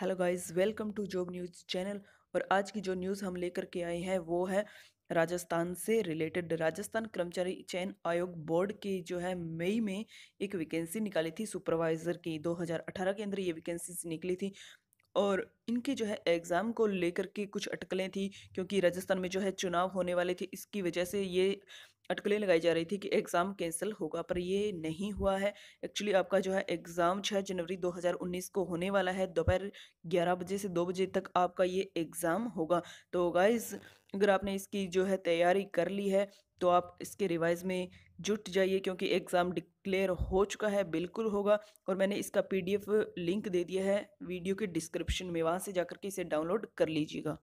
hello guys welcome to job news channel और आज की जो न्यूज़ हम लेकर के आए हैं वो है राजस्थान से रिलेटेड राजस्थान कर्मचारी चयन आयोग बोर्ड की जो है मई में एक वैकेंसी निकाली थी सुपरवाइज़र की 2018 के अंदर ये वैकेंसी निकली थी और इनके जो है एग्ज़ाम को लेकर के कुछ अटकलें थी क्योंकि राजस्थान में जो है चुनाव होने वाले थे इसकी वजह से ये अटकलें लगाई जा रही थी कि एग्ज़ाम कैंसिल होगा पर ये नहीं हुआ है एक्चुअली आपका जो है एग्ज़ाम 6 जनवरी 2019 को होने वाला है दोपहर 11 बजे से 2 बजे तक आपका ये एग्ज़ाम होगा तो गाइज़ अगर आपने इसकी जो है तैयारी कर ली है तो आप इसके रिवाइज में जुट जाइए क्योंकि एग्ज़ाम डिक्लेयर हो चुका है बिल्कुल होगा और मैंने इसका पी लिंक दे दिया है वीडियो के डिस्क्रिप्शन में वहाँ से जा के इसे डाउनलोड कर लीजिएगा